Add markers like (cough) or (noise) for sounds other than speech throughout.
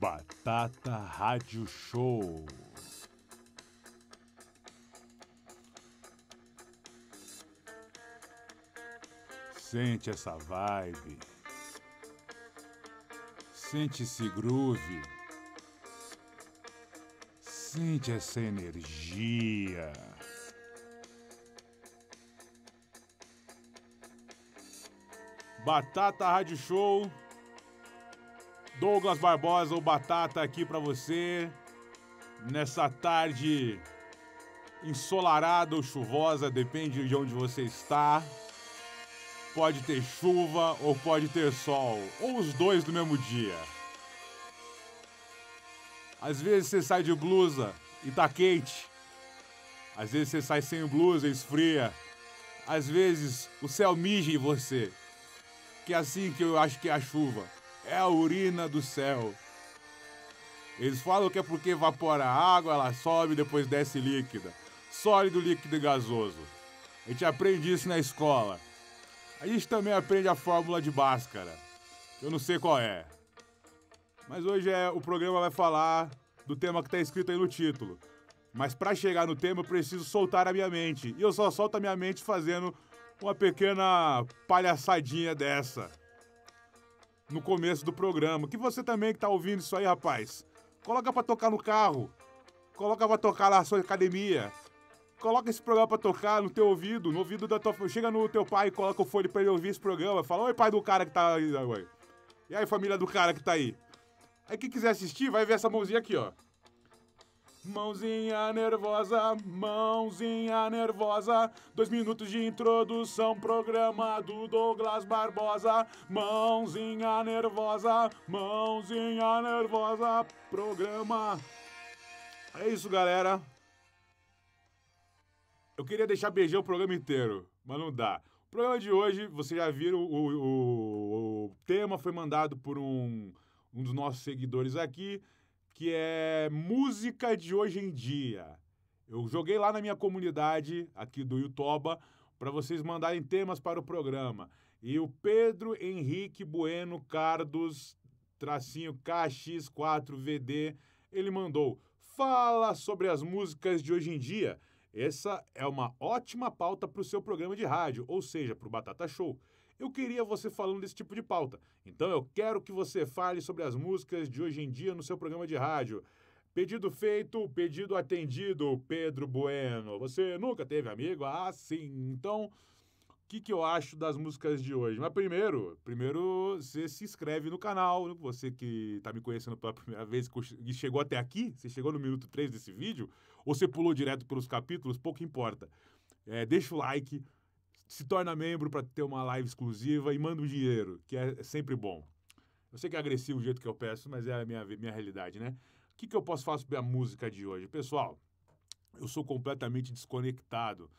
Batata Rádio Show. Sente essa vibe. Sente esse groove. Sente essa energia. Batata Rádio Show Douglas Barbosa, o Batata aqui para você nessa tarde ensolarada ou chuvosa, depende de onde você está. Pode ter chuva ou pode ter sol, ou os dois no mesmo dia. Às vezes você sai de blusa e tá quente. Às vezes você sai sem blusa e esfria. Às vezes o céu mija em você. Que é assim que eu acho que é a chuva é a urina do céu. Eles falam que é porque evapora a água, ela sobe e depois desce líquida. Sólido, líquido e gasoso. A gente aprende isso na escola. A gente também aprende a fórmula de Bhaskara. Eu não sei qual é. Mas hoje é, o programa vai falar do tema que está escrito aí no título. Mas para chegar no tema eu preciso soltar a minha mente. E eu só solto a minha mente fazendo uma pequena palhaçadinha dessa no começo do programa. Que você também que tá ouvindo isso aí, rapaz. Coloca pra tocar no carro. Coloca pra tocar lá na sua academia. Coloca esse programa pra tocar no teu ouvido, no ouvido da tua. Chega no teu pai e coloca o fone pra ele ouvir esse programa. Fala, oi, pai do cara que tá aí, ué. E aí, família do cara que tá aí. Aí quem quiser assistir, vai ver essa mãozinha aqui, ó. Mãozinha nervosa, mãozinha nervosa. Dois minutos de introdução, programa do Douglas Barbosa. Mãozinha nervosa, mãozinha nervosa, programa. É isso, galera. Eu queria deixar beijar o programa inteiro, mas não dá. O programa de hoje, vocês já viram, o, o, o tema foi mandado por um, um dos nossos seguidores aqui que é música de hoje em dia. Eu joguei lá na minha comunidade aqui do Yutoba para vocês mandarem temas para o programa. E o Pedro Henrique Bueno Cardos, tracinho KX4VD, ele mandou: "Fala sobre as músicas de hoje em dia". Essa é uma ótima pauta para o seu programa de rádio, ou seja, para o Batata Show eu queria você falando desse tipo de pauta. Então eu quero que você fale sobre as músicas de hoje em dia no seu programa de rádio. Pedido feito, pedido atendido, Pedro Bueno. Você nunca teve amigo? Ah, sim. Então, o que, que eu acho das músicas de hoje? Mas primeiro, primeiro você se inscreve no canal. Você que está me conhecendo pela primeira vez e chegou até aqui, você chegou no minuto 3 desse vídeo, ou você pulou direto pelos capítulos, pouco importa. É, deixa o like, se torna membro para ter uma live exclusiva e manda um dinheiro, que é, é sempre bom. Eu sei que é agressivo o jeito que eu peço, mas é a minha, minha realidade, né? O que, que eu posso fazer para a música de hoje? Pessoal, eu sou completamente desconectado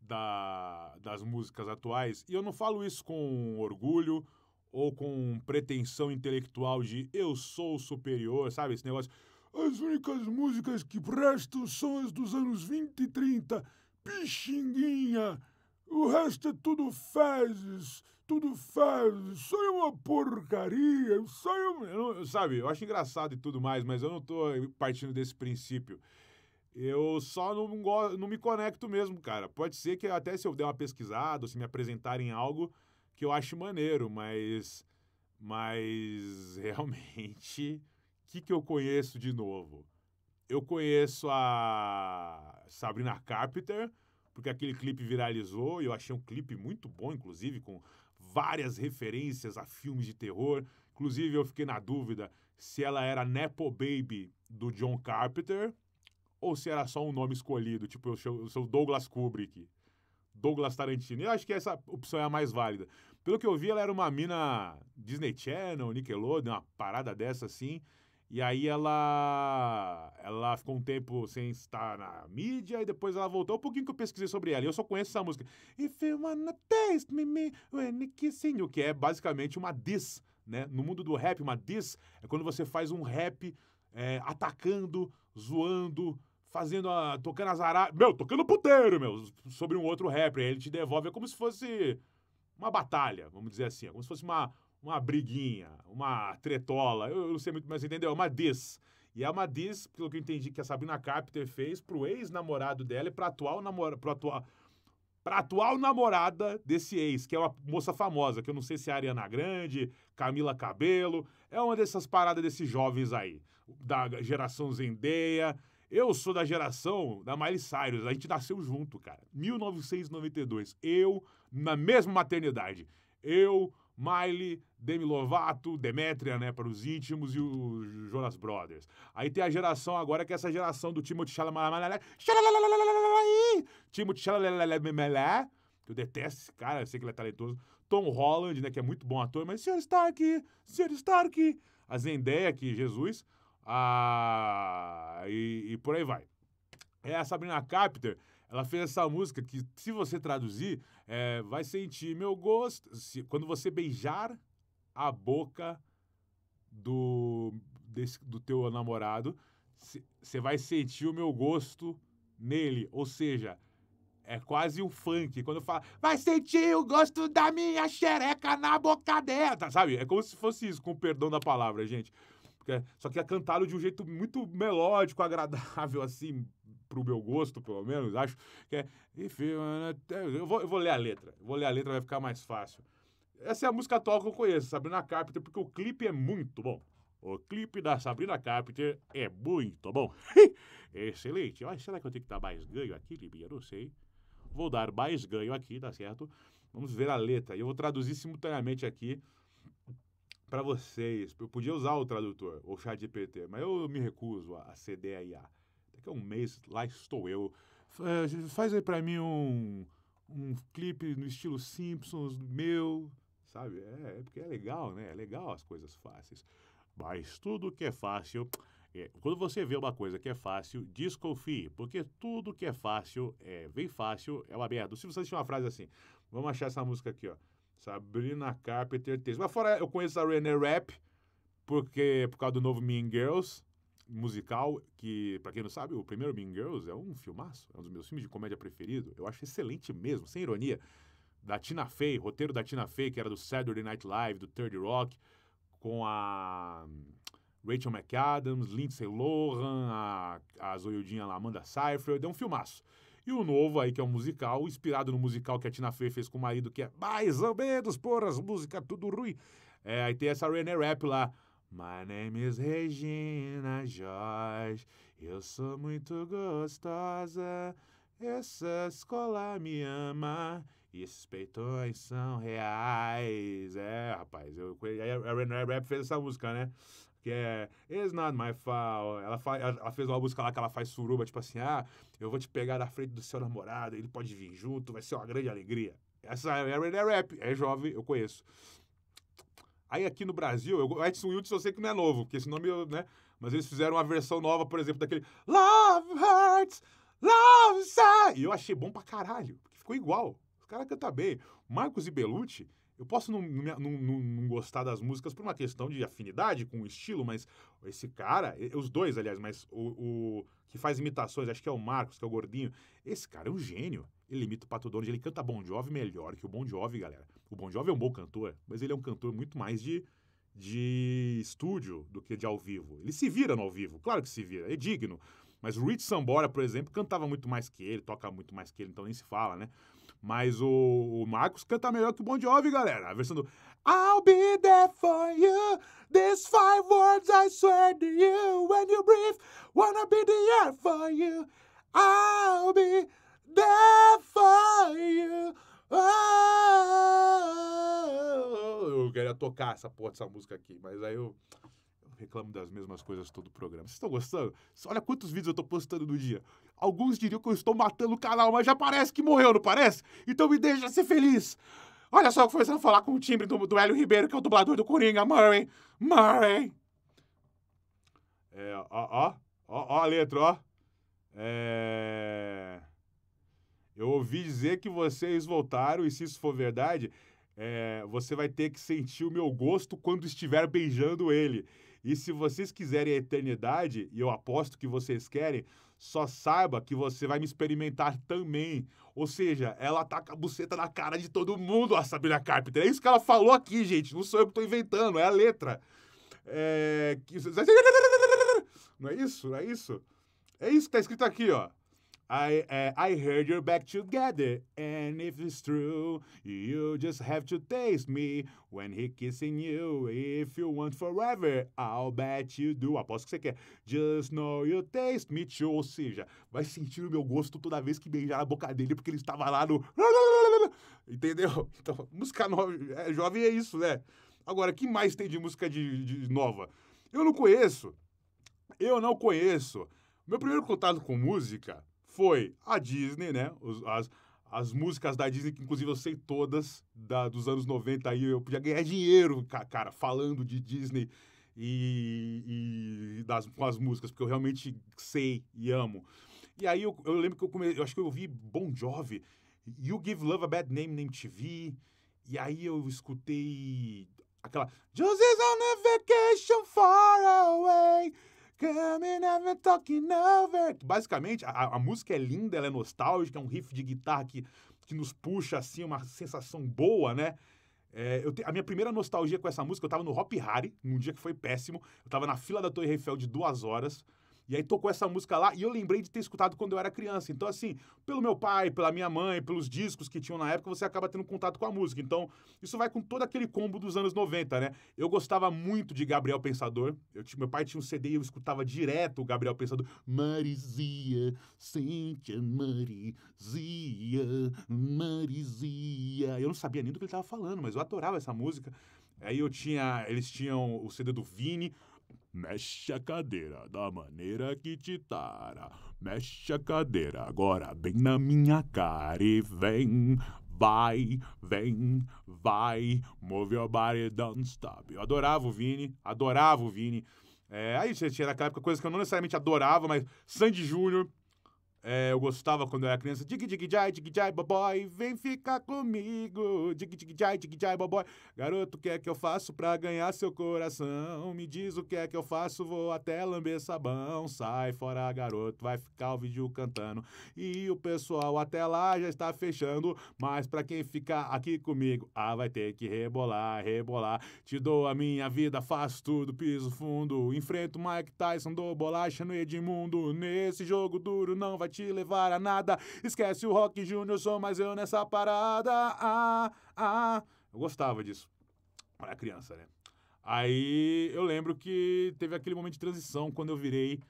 da, das músicas atuais e eu não falo isso com orgulho ou com pretensão intelectual de eu sou superior, sabe? Esse negócio. As únicas músicas que prestam são as dos anos 20 e 30. Pixinguinha! O resto é tudo fezes, tudo fezes, só é uma porcaria, só é Sabe, eu acho engraçado e tudo mais, mas eu não tô partindo desse princípio. Eu só não, gosto, não me conecto mesmo, cara. Pode ser que até se eu der uma pesquisada, ou se me apresentarem algo que eu acho maneiro, mas... Mas (laughs) realmente, o que, que eu conheço de novo? Eu conheço a Sabrina Carpenter porque aquele clipe viralizou e eu achei um clipe muito bom, inclusive, com várias referências a filmes de terror. Inclusive, eu fiquei na dúvida se ela era Nepo Baby do John Carpenter ou se era só um nome escolhido, tipo eu sou Douglas Kubrick, Douglas Tarantino. Eu acho que essa opção é a mais válida. Pelo que eu vi, ela era uma mina Disney Channel, Nickelodeon, uma parada dessa assim. E aí ela ela ficou um tempo sem estar na mídia e depois ela voltou. Um pouquinho que eu pesquisei sobre ela. E eu só conheço essa música. If you wanna taste me, me when kissing you, que é basicamente uma diss, né? No mundo do rap, uma diss é quando você faz um rap é, atacando, zoando, fazendo a, tocando as Meu, tocando puteiro, meu, sobre um outro rapper. Aí ele te devolve. É como se fosse uma batalha, vamos dizer assim. É como se fosse uma uma briguinha, uma tretola, eu, eu não sei muito, mas entendeu? É uma diz. E é uma diz, pelo que eu entendi, que a Sabrina Carpenter fez pro ex-namorado dela e pra atual namorada. Pro atual, pra atual namorada desse ex, que é uma moça famosa, que eu não sei se é Ariana Grande, Camila Cabelo, é uma dessas paradas desses jovens aí, da geração Zendeia. Eu sou da geração da Miley Cyrus, a gente nasceu junto, cara. 1992, eu na mesma maternidade. Eu, Miley, Demi Lovato, Demetria, né, para os íntimos e os Jonas Brothers. Aí tem a geração agora que é essa geração do Timothy Chalamet, Timothy Chalamet, eu detesto esse cara, eu sei que ele é talentoso. Tom Holland, né, que é muito bom ator, mas Sr. Stark, Sr. Stark, a Zendaya que Jesus, a... Ah, e, e por aí vai. É a Sabrina Carpenter, ela fez essa música que, se você traduzir, é, vai sentir meu gosto. Se, quando você beijar a boca do, desse, do teu namorado, você vai sentir o meu gosto nele. Ou seja, é quase um funk. Quando fala, vai sentir o gosto da minha xereca na boca dela, sabe? É como se fosse isso, com o perdão da palavra, gente. só que é cantado de um jeito muito melódico, agradável, assim, pro meu gosto, pelo menos, acho. Que é, enfim, eu vou, eu vou ler a letra. Vou ler a letra, vai ficar mais fácil. Essa é a música atual que eu conheço, Sabrina Carpenter, porque o clipe é muito bom. O clipe da Sabrina Carpenter é muito bom. (laughs) Excelente. Olha, será que eu tenho que dar mais ganho aqui, Libinha? Não sei. Vou dar mais ganho aqui, tá certo? Vamos ver a letra. Eu vou traduzir simultaneamente aqui para vocês. Eu podia usar o tradutor, o chat GPT, mas eu me recuso a ceder Daqui a um mês, lá estou eu. Faz aí para mim um, um clipe no estilo Simpsons meu sabe? É, é porque é legal, né? É legal as coisas fáceis. Mas tudo que é fácil. É, quando você vê uma coisa que é fácil, desconfie, porque tudo que é fácil, é, vem fácil, é uma merda. Se você assistir uma frase assim, vamos achar essa música aqui, ó. Sabrina Carpenter Taste. Mas fora, eu conheço a René Rap, porque por causa do novo Mean Girls musical, que, para quem não sabe, o primeiro Mean Girls é um filmaço, é um dos meus filmes de comédia preferido. Eu acho excelente mesmo, sem ironia da Tina Fey, roteiro da Tina Fey, que era do Saturday Night Live, do Third Rock, com a hum, Rachel McAdams, Lindsay Lohan, a, a zoiudinha lá, Amanda Seyfried, é um filmaço. E o novo aí, que é um musical, inspirado no musical que a Tina Fey fez com o marido, que é mais ou menos, porras, música tudo ruim. É, aí tem essa René Rap lá, My name is Regina Jorge, eu sou muito gostosa, essa escola me ama, e esses peitões são reais. É, rapaz. Eu, a Renée Rap fez essa música, né? que é It's Not My Fault. Ela, faz, ela, fez uma música lá que ela faz suruba, tipo assim, ah, eu vou te pegar da frente do seu namorado, ele pode vir junto, vai ser uma grande alegria. Essa é a Rap, é jovem, eu conheço. Aí aqui no Brasil, eu, Edson Wilson eu sei que não é novo, porque esse nome, né? Mas eles fizeram uma versão nova, por exemplo, daquele Love Hurts, Love Sad. E eu achei bom pra caralho, porque ficou igual. O cara canta bem. Marcos e Belucci eu posso não, não, não, não, gostar das músicas por uma questão de afinidade com o estilo, mas esse cara, os dois, aliás, mas o, o que faz imitações, acho que é o Marcos, que é o gordinho, esse cara é um gênio. Ele imita o Pato Donald, ele canta Bon Jovi melhor que o Bon Jovi, galera. O Bon Jovi é um bom cantor, mas ele é um cantor muito mais de, de estúdio do que de ao vivo. Ele se vira no ao vivo, claro que se vira, é digno. Mas o Rich Sambora, por exemplo, cantava muito mais que ele, toca muito mais que ele, então nem se fala, né? Mas o, o Marcos canta melhor que o Bon Jovi, galera. A versão do I'll be there for you, these five words I swear to you, when you breathe, wanna be the air for you, I'll be there for you. Oh, eu queria tocar essa porra dessa música aqui, mas aí eu reclamo das mesmas coisas todo o programa. Vocês estão gostando? Olha quantos vídeos eu tô postando no dia. Alguns diriam que eu estou matando o canal, mas já parece que morreu, não parece? Então me deixa ser feliz. Olha só, o que foi a falar com o timbre do, do Hélio Ribeiro, que é o dublador do Coringa, Murray. Murray. É, ó, ó, ó, ó a letra, ó. É... Eu ouvi dizer que vocês voltaram, e se isso for verdade, é, você vai ter que sentir o meu gosto quando estiver beijando ele. E se vocês quiserem a eternidade, e eu aposto que vocês querem, só saiba que você vai me experimentar também. Ou seja, ela tá com a buceta na cara de todo mundo, a Sabrina Carpenter. É isso que ela falou aqui, gente. Não sou eu que estou inventando, é a letra. É... (laughs) Não é isso? Não é isso? É isso que está escrito aqui, ó. I, uh, I heard you're back together, and if it's true, you just have to taste me when he kissing you. If you want forever, I'll bet you do. Aposto que você quer. Just know you taste me too. Ou seja, vai sentir o meu gosto toda vez que beijar a boca dele, porque ele estava lá no. (laughs) Entendeu? Então, música nova, é, jovem é isso, né? Agora, que mais tem de música de, de nova? Eu não conheço. Eu não conheço. Meu primeiro contato com música foi a Disney, né? Os, as, as músicas da Disney, que inclusive eu sei todas, da, dos anos 90 aí, eu podia ganhar dinheiro, cara, falando de Disney e, e das, com as músicas, porque eu realmente sei e amo. E aí eu, eu lembro que eu comecei, eu acho que eu ouvi Bon Jovi, You Give Love a Bad Name Name TV. e aí eu escutei aquela Jose's on a vacation far away, Coming over, talking over. Basicamente, a, a música é linda, ela é nostálgica, é um riff de guitarra que, que nos puxa, assim, uma sensação boa, né? É, eu te, a minha primeira nostalgia com essa música, eu tava no Hop Harry, num dia que foi péssimo. Eu tava na fila da Torre Eiffel de duas horas. E aí tocou essa música lá e eu lembrei de ter escutado quando eu era criança. Então, assim, pelo meu pai, pela minha mãe, pelos discos que tinham na época, você acaba tendo contato com a música. Então, isso vai com todo aquele combo dos anos 90, né? Eu gostava muito de Gabriel Pensador. Eu, meu pai tinha um CD e eu escutava direto o Gabriel Pensador. Marizia, sente a Marizia, Marizia. Eu não sabia nem do que ele estava falando, mas eu adorava essa música. Aí eu tinha. Eles tinham o CD do Vini, Mexe a cadeira da maneira que te tara. Mexe a cadeira agora bem na minha cara e vem. Vai, vem, vai, move your body, don't stop. Eu adorava o Vini, adorava o Vini. É, aí você tinha naquela época coisas que eu não necessariamente adorava, mas Sandy Júnior, é, eu gostava quando eu era criança. Dig, dig, jai, dig, jai, boboy, vem ficar comigo. Dig, dig, jai, dig, jai, boboy. Garoto, o que é que eu faço pra ganhar seu coração? Me diz o que é que eu faço, vou até lamber sabão. Sai fora, garoto, vai ficar o vídeo cantando. E o pessoal até lá já está fechando. Mas pra quem ficar aqui comigo, ah, vai ter que rebolar, rebolar. Te dou a minha vida, faço tudo, piso fundo. Enfrento Mike Tyson, dou bolacha no Edmundo. Nesse jogo duro não vai te te levar a nada. Esquece o Rock Júnior, sou mais eu nessa parada. Ah, ah. Eu gostava disso. Era criança, né? Aí eu lembro que teve aquele momento de transição quando eu virei.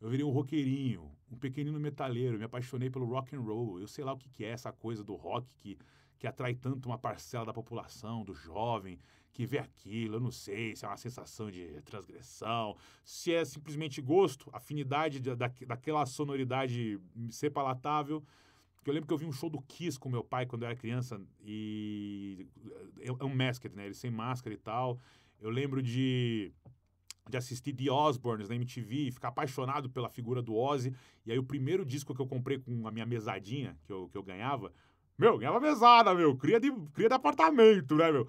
Eu virei um roqueirinho, um pequenino metaleiro, me apaixonei pelo rock and roll. Eu sei lá o que, que é essa coisa do rock que, que atrai tanto uma parcela da população, do jovem, que vê aquilo, eu não sei se é uma sensação de transgressão, se é simplesmente gosto, afinidade da, daquela sonoridade ser palatável. Eu lembro que eu vi um show do Kiss com meu pai quando eu era criança e. É, é um masked, né? Ele sem máscara e tal. Eu lembro de de assistir The Osbournes na MTV e ficar apaixonado pela figura do Ozzy. E aí o primeiro disco que eu comprei com a minha mesadinha que eu, que eu ganhava, meu, ganhava mesada, meu, cria, de, cria de apartamento, né, meu?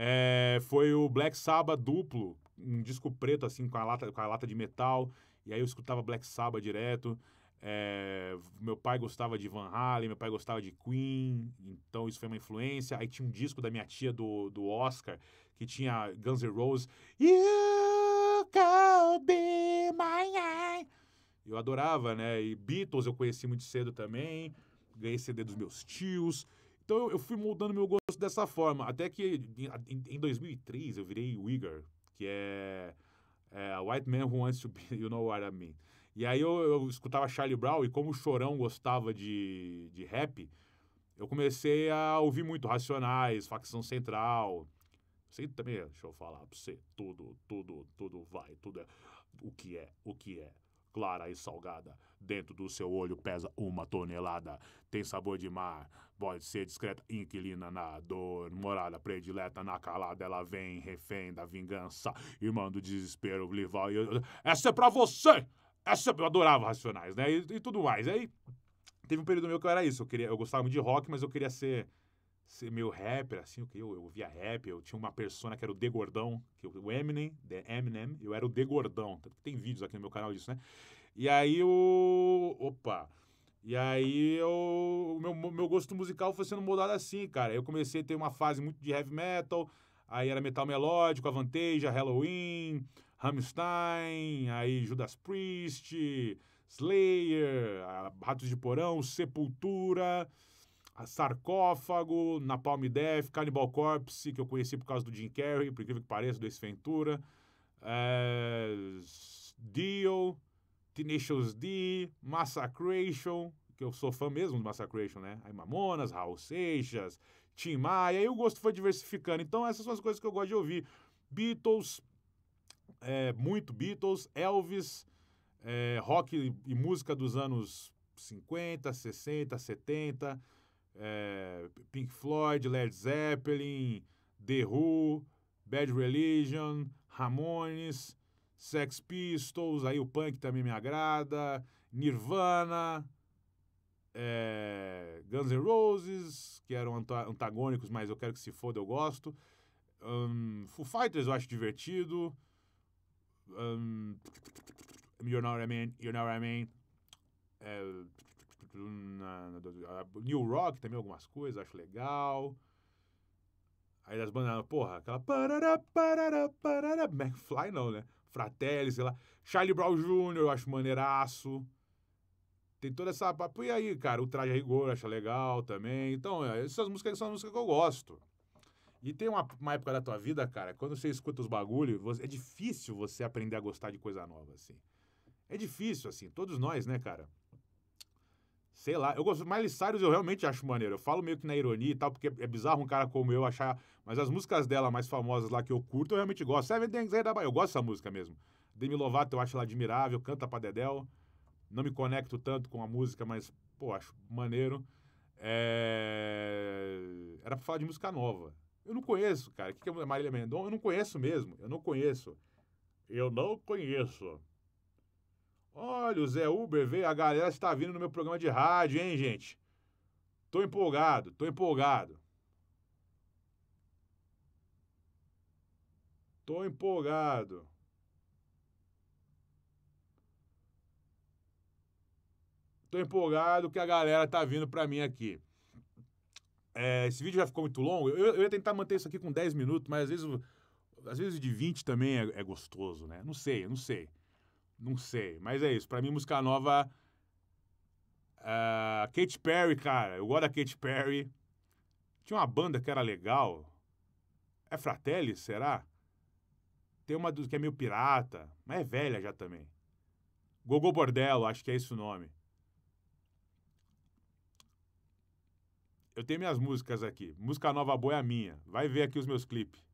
É, foi o Black Sabbath duplo, um disco preto assim com a lata, com a lata de metal, e aí eu escutava Black Sabbath direto. É, meu pai gostava de Van Halen, meu pai gostava de Queen, então isso foi uma influência. Aí tinha um disco da minha tia do, do Oscar que tinha Guns N' Roses. You could be my Eu adorava, né? E Beatles eu conheci muito cedo também, ganhei CD dos meus tios. Então eu, eu fui moldando meu gosto dessa forma. Até que em 2003 eu virei Uyghur, que é, é White Man Who Wants to Be, (laughs) You Know What I Mean. E aí eu, eu escutava Charlie Brown e como o Chorão gostava de, de rap, eu comecei a ouvir muito Racionais, Facção Central... Você também, deixa eu falar pra você, tudo, tudo, tudo vai, tudo é o que é, o que é, clara e salgada, dentro do seu olho pesa uma tonelada, tem sabor de mar, pode ser discreta, inquilina na dor, morada predileta na calada, ela vem refém da vingança, irmã do desespero, rival. Eu... Essa é pra você! Essa é eu adorava Racionais, né? E, e tudo mais. Aí teve um período meu que eu era isso. Eu, queria, eu gostava muito de rock, mas eu queria ser, ser meio rapper, assim. Eu, eu, eu via rap, eu tinha uma persona que era o The Gordão, que o Eminem, The Eminem, eu era o The Gordão. Tem vídeos aqui no meu canal disso, né? E aí o. Opa! E aí eu, o meu, meu gosto musical foi sendo moldado assim, cara. Eu comecei a ter uma fase muito de heavy metal, aí era metal melódico, Avanteja, Halloween, Rammstein, aí Judas Priest, Slayer, Ratos de Porão, Sepultura, Sarcófago, Napalm Death, Cannibal Corpse, que eu conheci por causa do Jim Carrey, por incrível que pareça, do Ace Ventura, é, Dio, Tenacious D, Massacration, que eu sou fã mesmo do Massacration, né? Aí Mamonas, Raul Seixas, Tim Maia, aí o gosto foi diversificando. Então essas são as coisas que eu gosto de ouvir. Beatles, é, muito Beatles, Elvis, é, rock e música dos anos 50, 60, 70, é, Pink Floyd, Led Zeppelin, The Who, Bad Religion, Ramones, Sex Pistols, aí o punk também me agrada, Nirvana, é, Guns N' Roses, que eram antagônicos, mas eu quero que se foda, eu gosto. Um, Foo Fighters eu acho divertido. Um, you know what I mean? You know what I mean? É, eh, New Rock também, algumas coisas, acho legal. Aí das bandas, porra, aquela. McFly não, né? Fratelli, sei lá. Charlie Brown Jr., eu acho maneiraço. Tem toda essa papo. E aí, cara, o Traje a Rigor acha legal também. Então, é, essas músicas são as músicas que eu gosto. E tem uma, uma, época da tua vida, cara, quando você escuta os bagulhos, é difícil você aprender a gostar de coisa nova, assim. É difícil, assim. Todos nós, né, cara? Sei lá, eu gosto. Miley Cyrus eu realmente acho maneiro. Eu falo meio que na ironia e tal, porque é bizarro um cara como eu achar. Mas as músicas dela mais famosas lá que eu curto, eu realmente gosto. Seven Things Eu gosto dessa música mesmo. Demi Lovato eu acho ela admirável, canta pra Dedel. Não me conecto tanto com a música, mas, pô, acho maneiro. É... Era pra falar de música nova. Eu não conheço, cara. O que é Marília Mendonça? Eu não conheço mesmo. Eu não conheço. Eu não conheço. Olha, o Zé Uber veio, a galera está vindo no meu programa de rádio, hein, gente? Tô empolgado, tô empolgado. Tô empolgado. Tô empolgado que a galera tá vindo pra mim aqui. É, esse vídeo já ficou muito longo. Eu, eu, ia tentar manter isso aqui com 10 minutos, mas às vezes, às vezes de 20 também é, é gostoso, né? Não sei, não sei. Não sei, mas é isso. Para mim, música nova. Uh, Katy Perry, cara. Eu gosto da Katy Perry. Tinha uma banda que era legal. É Fratelli, será? Tem uma que é meio pirata, mas é velha já também. Gogô Bordello, acho que é esse o nome. Eu tenho minhas músicas aqui. Música nova boa é a minha. Vai ver aqui os meus clipes.